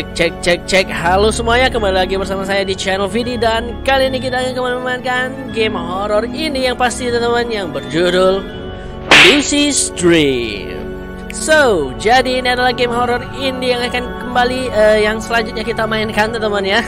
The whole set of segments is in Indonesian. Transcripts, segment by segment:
Cek cek cek cek Halo semuanya kembali lagi bersama saya di channel Vidi Dan kali ini kita akan kembali memainkan game horror ini yang pasti teman-teman Yang berjudul Lucy's Dream So jadi ini adalah game horror ini yang akan kembali uh, yang selanjutnya kita mainkan teman-teman ya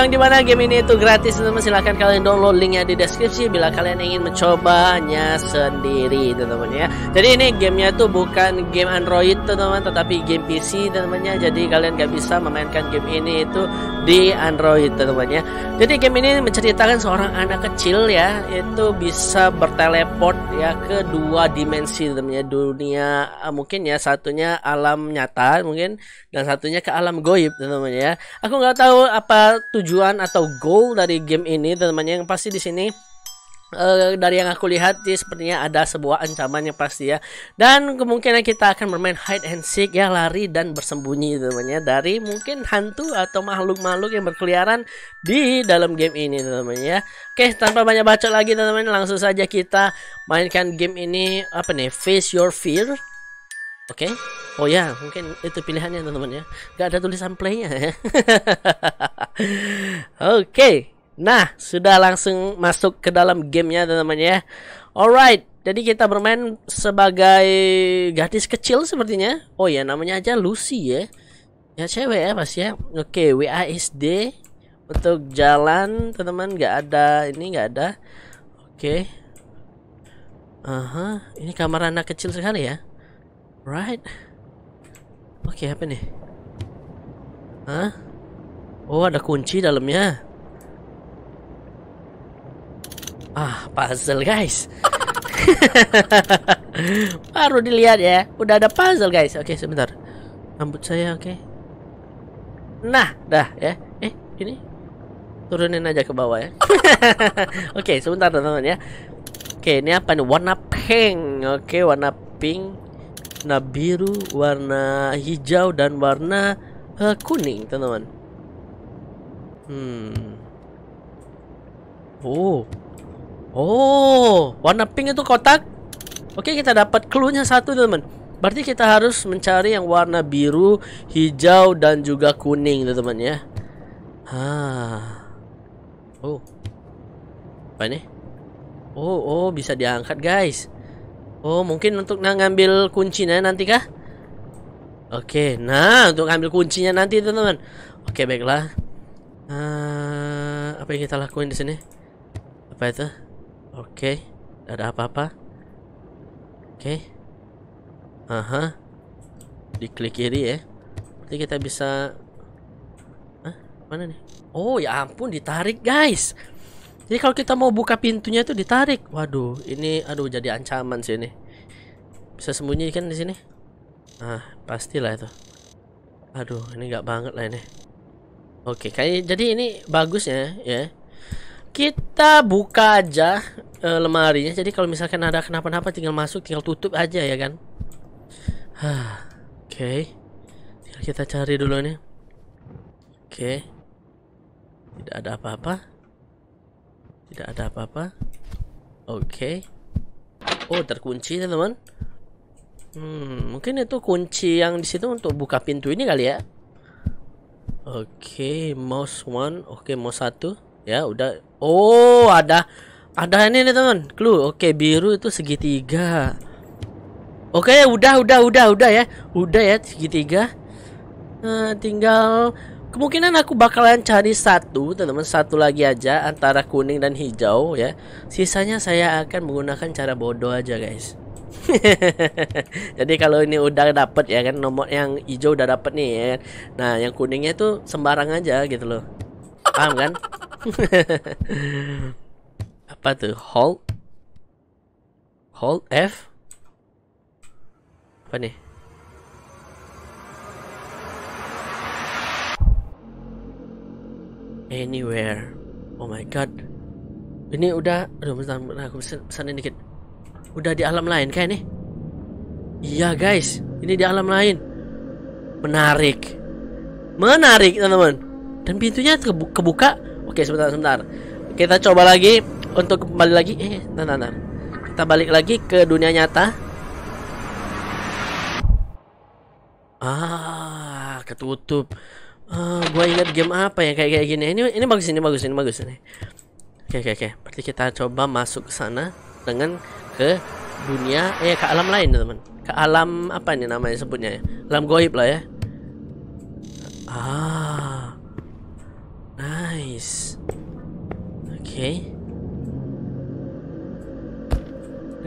yang dimana game ini itu gratis teman-teman silahkan kalian download linknya di deskripsi bila kalian ingin mencobanya sendiri teman-teman ya jadi ini gamenya itu bukan game Android teman-teman tetapi game PC teman-teman ya jadi kalian gak bisa memainkan game ini itu di Android teman-teman ya. Jadi game ini menceritakan seorang anak kecil ya itu bisa berteleport ya ke dua dimensi teman ya. dunia eh, mungkin ya satunya alam nyata mungkin dan satunya ke alam goib teman-teman ya. Aku nggak tahu apa tujuan atau goal dari game ini teman-teman yang pasti di sini Uh, dari yang aku lihat sih sepertinya ada sebuah ancaman yang pasti ya dan kemungkinan kita akan bermain hide and seek ya lari dan bersembunyi namanya dari mungkin hantu atau makhluk-makhluk yang berkeliaran di dalam game ini ya oke tanpa banyak bacot lagi teman-teman langsung saja kita mainkan game ini apa nih face your fear Oke. Okay. Oh ya, mungkin itu pilihannya teman-teman ya. Gak ada tulisan playnya ya. Oke. okay. Nah, sudah langsung masuk ke dalam gamenya teman-teman ya. Alright, jadi kita bermain sebagai gadis kecil sepertinya. Oh ya, namanya aja Lucy ya. Ya cewek ya pasti ya. Oke, okay, WASD untuk jalan teman-teman nggak ada ini nggak ada. Oke. Aha, uh -huh. ini kamar anak kecil sekali ya. Right. Oke, okay, apa nih? Hah? Oh, ada kunci dalamnya. Ah, puzzle guys. Baru dilihat ya, udah ada puzzle guys. Oke, okay, sebentar. Rambut saya oke. Okay. Nah, dah ya. Eh, ini turunin aja ke bawah ya. oke, okay, sebentar teman-teman ya. Oke, ini apa nih? Warna pink. Oke, warna pink, warna biru, warna hijau dan warna uh, kuning, teman-teman. Hmm. Oh. Oh, warna pink itu kotak. Oke, kita dapat clue-nya satu, teman-teman. Berarti kita harus mencari yang warna biru, hijau, dan juga kuning, teman-teman ya. Ah. Oh. Apa ini? Oh, oh, bisa diangkat, guys. Oh, mungkin untuk nangambil ngambil kuncinya nanti kah? Oke, nah untuk ngambil kuncinya nanti, teman-teman. Oke, baiklah. Uh, apa yang kita lakuin di sini? Apa itu? Oke, okay. ada apa-apa? Oke. Okay. Aha. Diklik kiri ya. Nanti kita bisa Hah? Mana nih? Oh, ya ampun ditarik, guys. Jadi kalau kita mau buka pintunya itu ditarik. Waduh, ini aduh jadi ancaman sih ini. Bisa sembunyi kan di sini? Ah, pastilah itu. Aduh, ini nggak banget lah ini. Oke, kayak jadi ini bagusnya ya kita buka aja uh, eh, nya Jadi kalau misalkan ada kenapa-napa tinggal masuk, tinggal tutup aja ya kan. Oke. Okay. kita cari dulu nih. Oke. Okay. Tidak ada apa-apa. Tidak ada apa-apa. Oke. Okay. Oh, terkunci teman-teman. Hmm, mungkin itu kunci yang di situ untuk buka pintu ini kali ya. Oke, okay, mouse one, oke okay, mouse satu ya udah oh ada ada ini nih teman clue oke biru itu segitiga oke udah udah udah udah ya udah ya segitiga uh, tinggal kemungkinan aku bakalan cari satu teman-teman satu lagi aja antara kuning dan hijau ya sisanya saya akan menggunakan cara bodoh aja guys jadi kalau ini udah dapet ya kan nomor yang hijau udah dapet nih ya kan. nah yang kuningnya tuh sembarang aja gitu loh paham kan Apa tuh? Hold Hold F Apa nih? Anywhere Oh my god Ini udah Aduh bentar, aku pesanin dikit Udah di alam lain kayak nih Iya guys Ini di alam lain Menarik Menarik teman-teman Dan pintunya kebuka Oke, sebentar sebentar. Kita coba lagi untuk kembali lagi. Eh, nah nah nah. Kita balik lagi ke dunia nyata. Ah, ketutup. Ah, gua ingat game apa ya kayak kayak gini. Ini ini bagus ini bagus ini bagus ini. Oke oke oke. Berarti kita coba masuk ke sana dengan ke dunia eh ke alam lain teman. Ke alam apa ini namanya sebutnya ya? Alam goib lah ya. Ah, okay.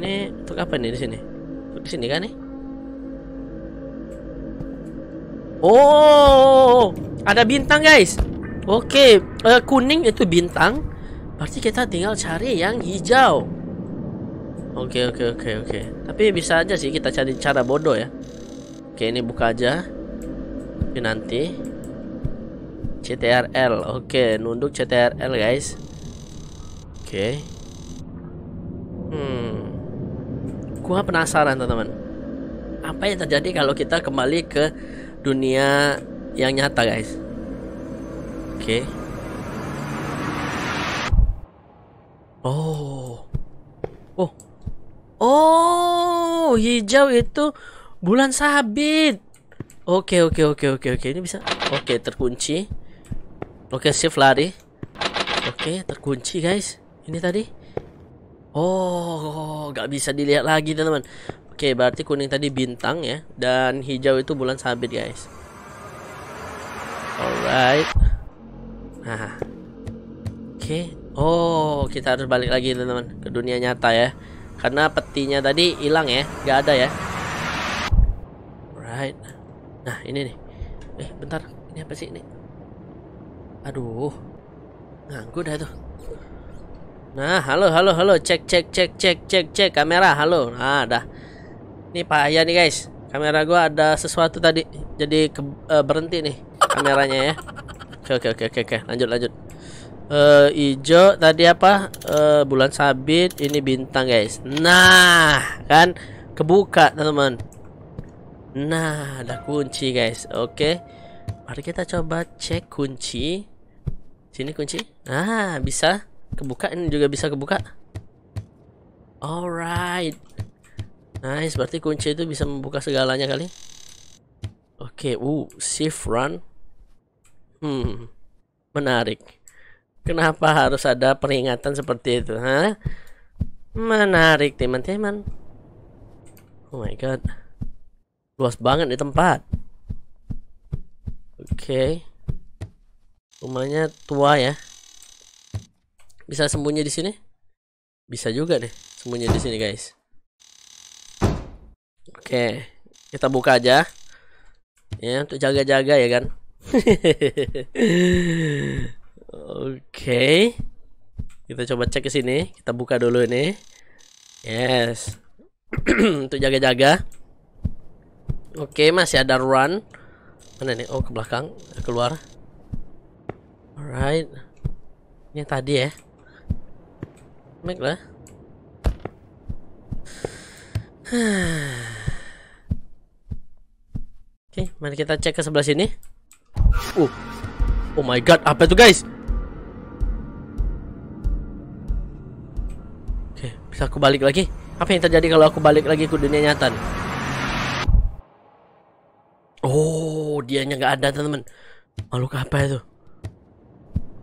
ini untuk apa nih di sini di sini kan nih oh ada bintang guys oke okay. uh, eh, kuning itu bintang berarti kita tinggal cari yang hijau oke okay, oke okay, oke okay, oke okay. tapi bisa aja sih kita cari cara bodoh ya oke okay, ini buka aja ini nanti CTRL oke okay, nunduk CTRL guys Oke, hmm gua penasaran teman-teman apa yang terjadi kalau kita kembali ke dunia yang nyata guys oke okay. oh oh oh hijau itu bulan sabit oke okay, oke okay, oke okay, oke oke ini bisa oke terkunci oke shift lari oke terkunci guys ini tadi oh nggak bisa dilihat lagi teman-teman oke berarti kuning tadi bintang ya dan hijau itu bulan sabit guys alright nah oke oh kita harus balik lagi teman-teman ke dunia nyata ya karena petinya tadi hilang ya nggak ada ya alright nah ini nih eh bentar ini apa sih ini aduh nganggur dah tuh Nah, halo, halo, halo, cek, cek, cek, cek, cek, cek, kamera, halo. Nah, dah. Ini Ayah nih guys. Kamera gua ada sesuatu tadi, jadi ke, uh, berhenti nih kameranya ya. Oke, oke, oke, oke, oke. Lanjut, lanjut. Uh, ijo tadi apa? Uh, bulan sabit, ini bintang guys. Nah, kan kebuka teman-teman. Nah, ada kunci guys. Oke, mari kita coba cek kunci. Sini kunci. Nah, bisa kebuka ini juga bisa kebuka alright nice berarti kunci itu bisa membuka segalanya kali oke okay, uh shift run hmm menarik kenapa harus ada peringatan seperti itu ha menarik teman-teman oh my god luas banget di tempat oke okay. rumahnya tua ya bisa sembunyi di sini? Bisa juga deh sembunyi di sini, guys. Oke, kita buka aja. Ya, untuk jaga-jaga ya kan. Oke. Kita coba cek ke sini. Kita buka dulu ini. Yes. untuk jaga-jaga. Oke, masih ada run. Mana nih? Oh, ke belakang. Keluar. Alright. Ini tadi ya lah. Oke, okay, mari kita cek ke sebelah sini. Uh. Oh my god, apa itu guys? Oke, okay, bisa aku balik lagi? Apa yang terjadi kalau aku balik lagi ke dunia nyata? Oh, Oh, dianya nggak ada teman-teman. Makhluk apa itu?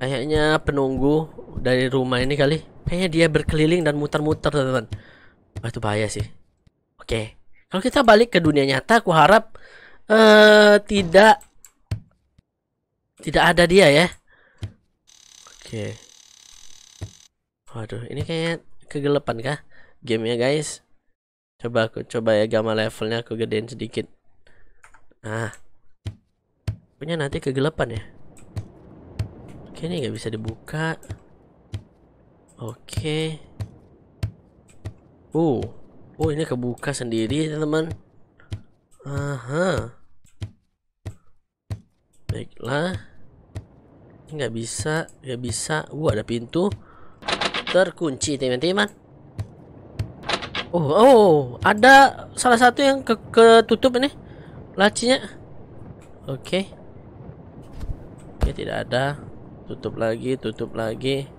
Kayaknya penunggu dari rumah ini kali. Kayaknya dia berkeliling dan muter-muter, teman-teman. Wah, itu bahaya sih. Oke. Kalau kita balik ke dunia nyata, aku harap uh, tidak tidak ada dia ya. Oke. Waduh, ini kayaknya kegelapan kah game-nya, guys? Coba aku coba ya gamma levelnya aku gedein sedikit. Nah. Punya nanti kegelapan ya. Oke, ini nggak bisa dibuka. Oke. Okay. Uh. Oh, ini kebuka sendiri, teman-teman. Aha. Baiklah. Ini nggak bisa, nggak bisa. Uh, ada pintu terkunci, teman-teman. Oh, oh, ada salah satu yang ke ketutup ini lacinya. Oke. Okay. Oke, okay, tidak ada. Tutup lagi, tutup lagi.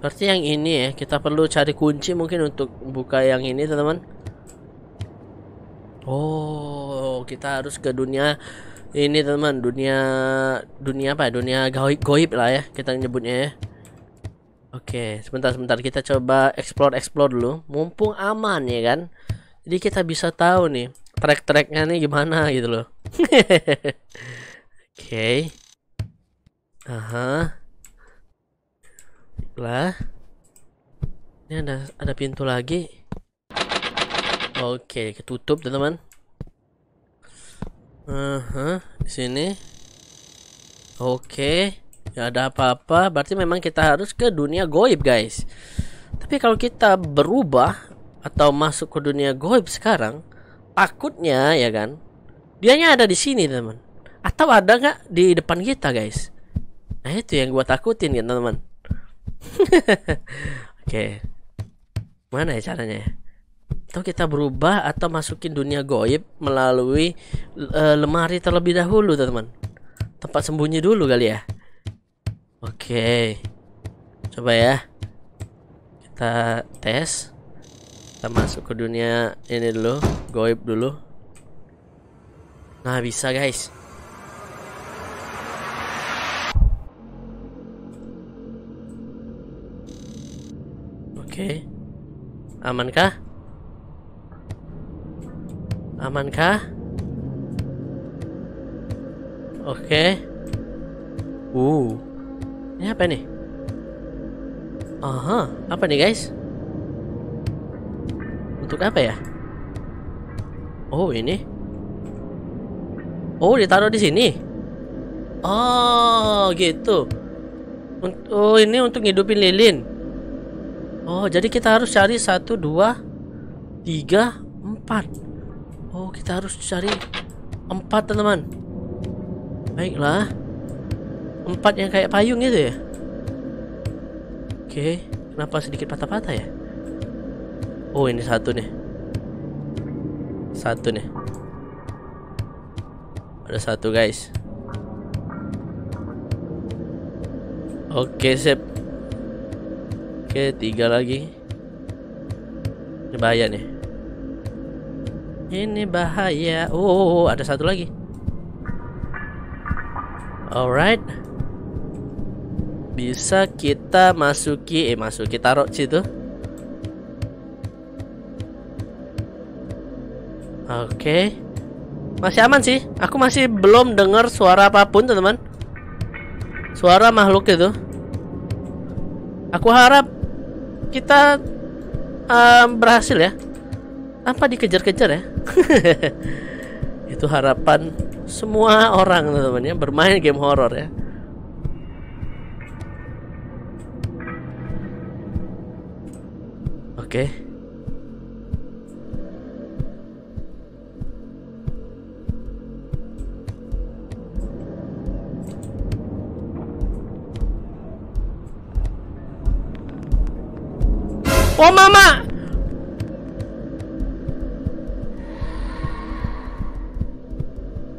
Berarti yang ini ya, kita perlu cari kunci mungkin untuk buka yang ini, teman-teman. Oh, kita harus ke dunia ini, teman-teman. Dunia dunia apa? Ya? Dunia goib, goib lah ya, kita nyebutnya ya. Oke, sebentar sebentar kita coba explore explore dulu. Mumpung aman ya kan. Jadi kita bisa tahu nih track-tracknya nih gimana gitu loh. Oke. Okay. Aha lah ini ada ada pintu lagi oke ketutup teman-teman uh -huh, di sini oke nggak ada apa-apa berarti memang kita harus ke dunia goib guys tapi kalau kita berubah atau masuk ke dunia goib sekarang takutnya ya kan dianya ada di sini teman atau ada nggak di depan kita guys nah itu yang gue takutin kan teman-teman Oke. Okay. Mana ya caranya? Atau kita berubah atau masukin dunia goib melalui uh, lemari terlebih dahulu, teman-teman. Tempat sembunyi dulu kali ya. Oke. Okay. Coba ya. Kita tes. Kita masuk ke dunia ini dulu, goib dulu. Nah, bisa guys. Oke. Okay. Amankah? Amankah? Oke. Okay. Uh. Ini apa nih? Aha, apa nih guys? Untuk apa ya? Oh, ini. Oh, ditaruh di sini. Oh, gitu. Oh, ini untuk ngidupin lilin. Oh, jadi kita harus cari satu, dua, tiga, empat. Oh, kita harus cari empat, teman-teman. Baiklah. Empat yang kayak payung itu ya. Oke, kenapa sedikit patah-patah ya? Oh, ini satu nih. Satu nih. Ada satu, guys. Oke, sip. Oke, tiga lagi. Ini bahaya nih. Ini bahaya. Oh, oh, oh, ada satu lagi. Alright. Bisa kita masuki, eh masuk kita taruh situ. Oke. Okay. Masih aman sih. Aku masih belum dengar suara apapun, teman-teman. Suara makhluk itu. Aku harap kita um, berhasil ya apa dikejar-kejar ya itu harapan semua orang teman-teman ya bermain game horor ya oke okay. Oh mama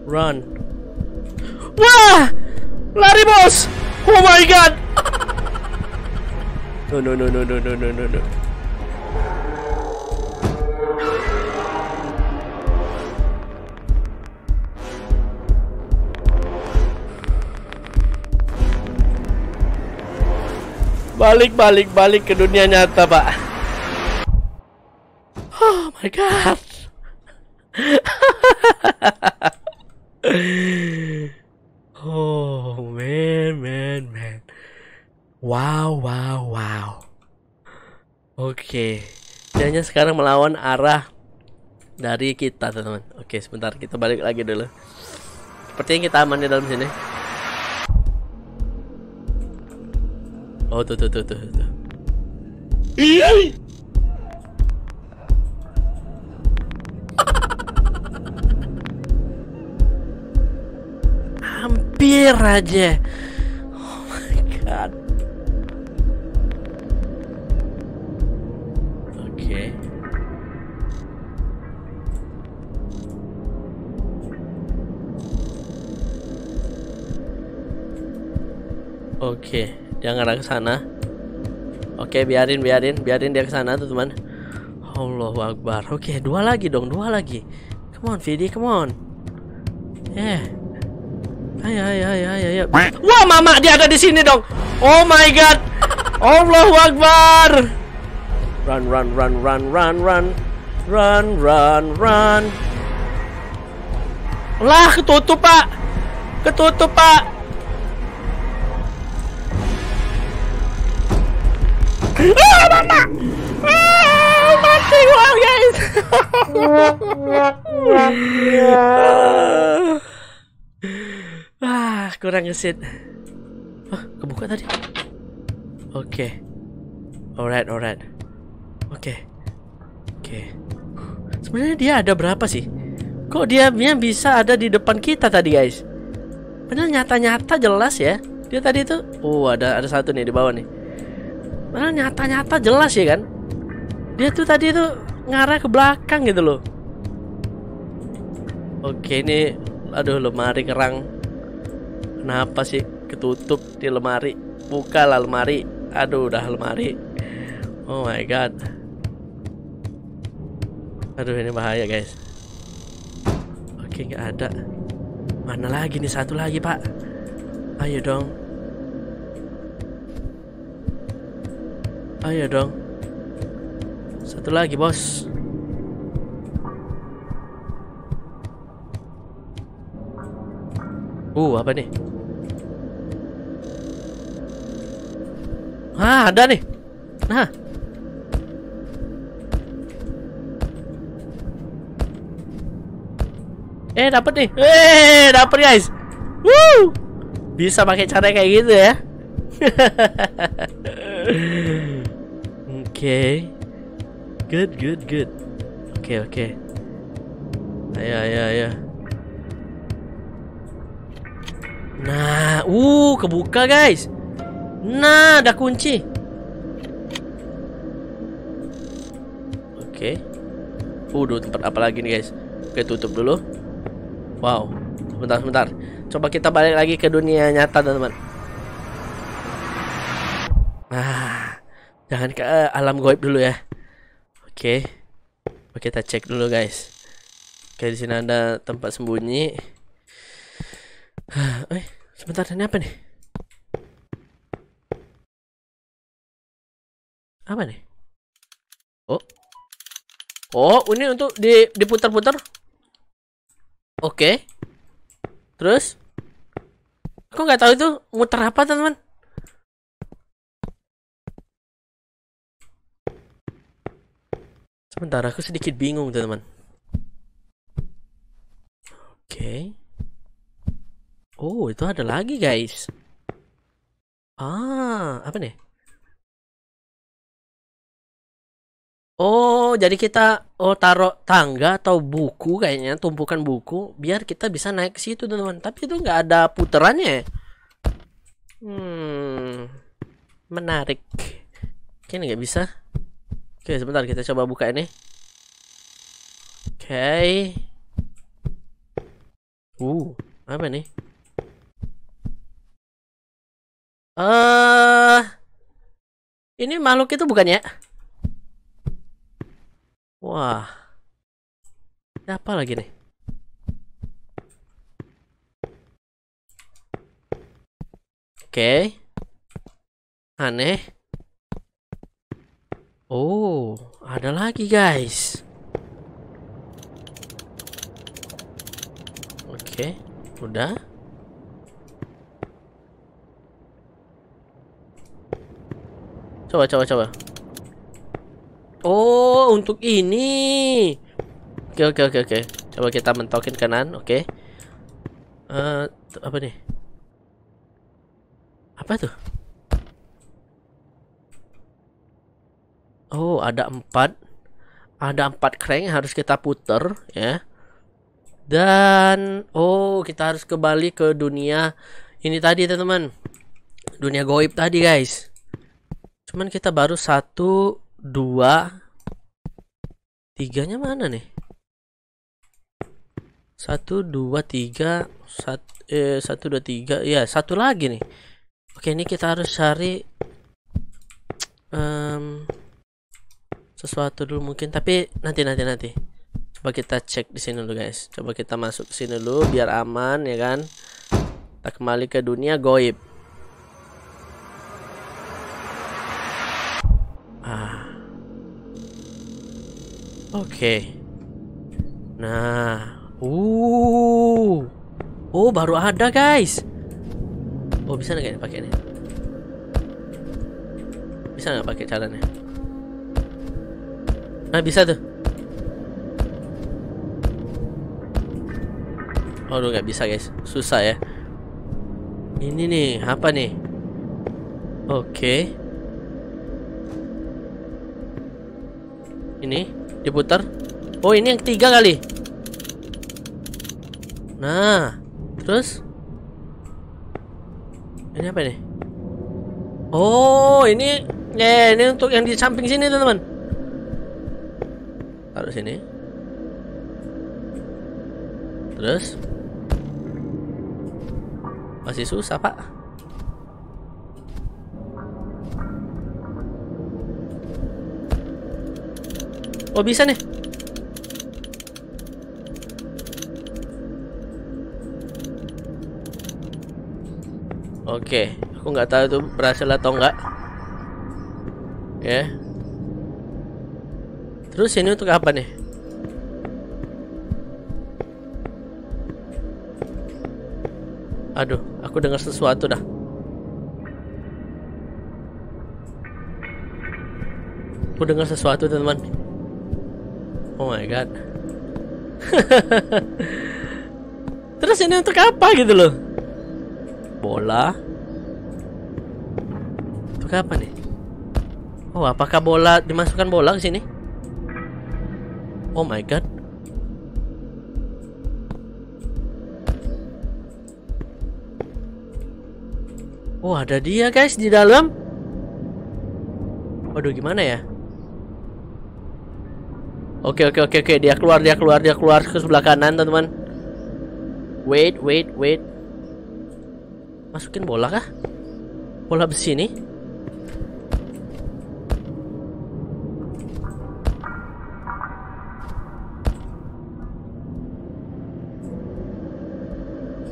Run Wah Lari bos Oh my god No no no no no no no no no Balik balik balik ke dunia nyata pak Oh my god. oh man, man, man. Wow, wow, wow. Oke, okay. Jadinya sekarang melawan arah dari kita, teman-teman. Oke, okay, sebentar kita balik lagi dulu. Sepertinya kita aman di dalam sini. Oh, tuh, tuh, tuh, tuh, tuh. Iya. hampir aja oh my god oke okay. oke okay. dia ngarah ke sana oke okay, biarin biarin biarin dia ke sana tuh teman Allah Akbar. Oke, okay, dua lagi dong, dua lagi. Come on, Vidi, come on. Eh. Yeah. Ayo, ayo, ayo, ayo, ayo. Wah, mama dia ada di sini dong. Oh my god. Allah Akbar. Run, run, run, run, run, run. Run, run, run. Lah, ketutup, Pak. Ketutup, Pak. Ah, mama. Ah, mati gua, guys. Ah. Ah, kurang gesit. Oh, kebuka tadi. Oke. Okay. Alright, alright. Oke. Okay. Oke. Okay. Sebenarnya dia ada berapa sih? Kok dia, dia bisa ada di depan kita tadi, guys? Padahal nyata-nyata jelas ya. Dia tadi itu, oh ada ada satu nih di bawah nih. Padahal nyata-nyata jelas ya kan? Dia tuh tadi itu ngarah ke belakang gitu loh. Oke, ini aduh lemari kerang Kenapa sih ketutup di lemari? Buka lah lemari. Aduh, udah lemari. Oh my god. Aduh, ini bahaya, guys. Oke, nggak ada. Mana lagi nih satu lagi, Pak? Ayo dong. Ayo dong. Satu lagi, Bos. Uh, apa nih? Ah, ada nih. Nah. Eh, dapat nih. Eh, dapat guys. Woo! Bisa pakai cara kayak gitu ya. Oke. okay. Good, good, good. Oke, okay, oke. Okay. Ayo, ayo, ayo. Nah, uh, kebuka guys. Nah, ada kunci. Oke. Okay. Waduh, tempat apa lagi nih, guys? Oke, tutup dulu. Wow. Sebentar, sebentar. Coba kita balik lagi ke dunia nyata, teman-teman. Nah, jangan ke uh, alam goib dulu ya. Oke. Okay. Oke, kita cek dulu, guys. Oke, di sini ada tempat sembunyi. Ah, eh, sebentar, ini apa nih? Apa nih? Oh. Oh, ini untuk di diputar-putar. Oke. Okay. Terus Aku nggak tahu itu muter apa, teman-teman. Sebentar, aku sedikit bingung, teman-teman. Oke. Okay. Oh, itu ada lagi, guys. Ah, apa nih? Oh, jadi kita oh taruh tangga atau buku kayaknya, tumpukan buku biar kita bisa naik ke situ, teman-teman. Tapi itu nggak ada puterannya. Ya? Hmm. Menarik. Kayaknya nggak bisa. Oke, sebentar kita coba buka ini. Oke. Uh, apa nih? Eh, uh, ini makhluk itu bukan ya? Wah. apa lagi nih? Oke. Okay. Aneh. Oh, ada lagi guys. Oke, okay, udah. Coba, coba, coba. Oh, untuk ini. Oke, oke, oke, oke. Coba kita mentokin kanan, oke. Okay. Uh, eh, apa nih? Apa tuh? Oh, ada empat. Ada empat crank yang harus kita puter, ya. Dan, oh, kita harus kembali ke dunia ini tadi, teman-teman. Dunia goib tadi, guys. Cuman kita baru satu dua tiganya mana nih satu dua tiga satu eh, satu dua tiga ya satu lagi nih oke ini kita harus cari um, sesuatu dulu mungkin tapi nanti nanti nanti coba kita cek di sini dulu guys coba kita masuk ke sini dulu biar aman ya kan kita kembali ke dunia goib Oke. Okay. Nah, uh. Oh, baru ada, guys. Oh, bisa enggak pakai ini? Bisa nggak pakai caranya? Nah, bisa tuh. Aduh, nggak bisa, guys. Susah ya. Ini nih, apa nih? Oke. Okay. Ini Diputar. Oh, ini yang ketiga kali. Nah, terus ini apa nih? Oh, ini eh ini untuk yang di samping sini, teman-teman. Taruh sini. Terus masih susah, Pak. Oh bisa nih. Oke, okay. aku nggak tahu itu berhasil atau enggak. Ya. Yeah. Terus ini untuk apa nih? Aduh, aku dengar sesuatu dah. Aku dengar sesuatu, teman-teman. Oh my god. Terus ini untuk apa gitu loh? Bola. Untuk apa nih? Oh, apakah bola dimasukkan bola ke sini? Oh my god. Oh, ada dia guys di dalam. Waduh, gimana ya? Oke oke oke oke dia keluar dia keluar dia keluar ke sebelah kanan teman-teman. Wait wait wait. Masukin bola kah? Bola besi nih.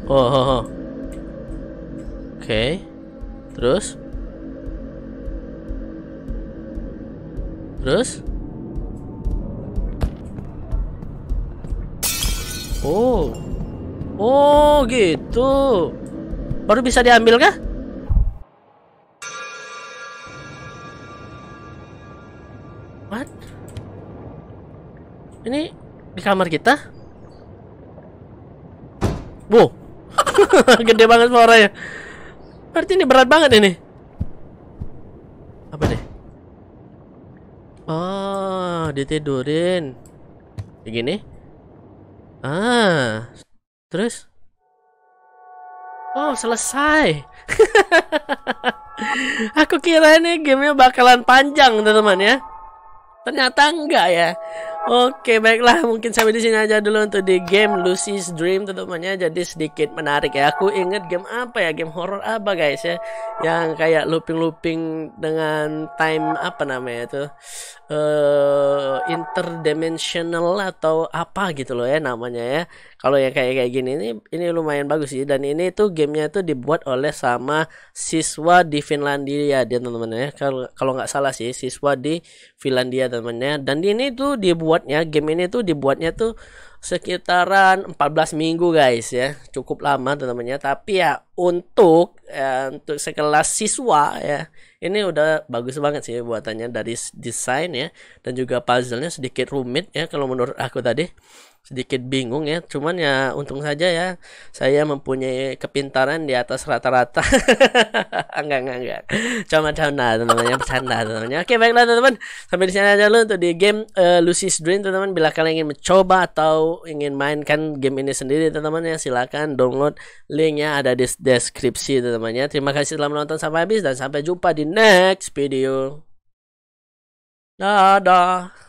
Oh, oh, oh. Oh. Oh, gitu. Baru bisa diambil kah? What? Ini di kamar kita? Wow. Gede banget suaranya. Berarti ini berat banget ini. Apa deh? Oh, ditidurin. Begini. Ah, terus? Oh, selesai. Aku kira ini gamenya bakalan panjang, teman-teman ya. Ternyata enggak ya. Oke, baiklah mungkin sampai di sini aja dulu untuk di game Lucy's Dream teman tentunya jadi sedikit menarik ya. Aku inget game apa ya? Game horror apa guys ya? Yang kayak looping-looping dengan time apa namanya itu? Uh, interdimensional atau apa gitu loh ya namanya ya. Kalau yang kayak kayak gini ini ini lumayan bagus sih dan ini tuh gamenya tuh dibuat oleh sama siswa di Finlandia dia teman-teman ya. Kalau kalau nggak salah sih siswa di Finlandia teman-teman ya. Dan ini tuh dibuat dibuatnya game ini tuh dibuatnya tuh sekitaran 14 minggu guys ya cukup lama teman-temannya tapi ya untuk ya, untuk sekelas siswa ya ini udah bagus banget sih buatannya dari desain ya dan juga puzzlenya sedikit rumit ya kalau menurut aku tadi sedikit bingung ya cuman ya untung saja ya saya mempunyai kepintaran di atas rata-rata enggak enggak enggak cuma canda teman-teman bercanda teman-teman oke baiklah teman-teman sampai di sini aja dulu untuk di game uh, Lucy's Dream teman-teman bila kalian ingin mencoba atau ingin mainkan game ini sendiri teman-teman ya silakan download linknya ada di deskripsi teman-teman ya terima kasih telah menonton sampai habis dan sampai jumpa di next video dadah